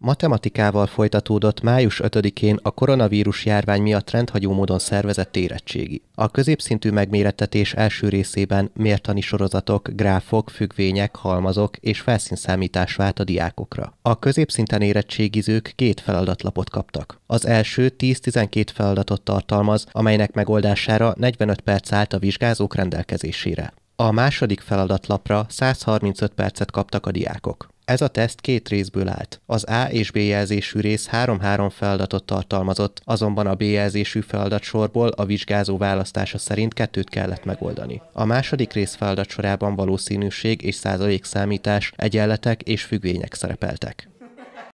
Matematikával folytatódott május 5-én a koronavírus járvány miatt rendhagyó módon szervezett érettségi. A középszintű megmérettetés első részében mértani sorozatok, gráfok, függvények, halmazok és felszínszámítás vált a diákokra. A középszinten érettségizők két feladatlapot kaptak. Az első 10-12 feladatot tartalmaz, amelynek megoldására 45 perc állt a vizsgázók rendelkezésére. A második feladatlapra 135 percet kaptak a diákok. Ez a teszt két részből állt. Az A és B jelzésű rész 3-3 feladatot tartalmazott, azonban a B jelzésű feladatsorból a vizsgázó választása szerint kettőt kellett megoldani. A második rész feladatsorában valószínűség és százalék számítás, egyenletek és függvények szerepeltek.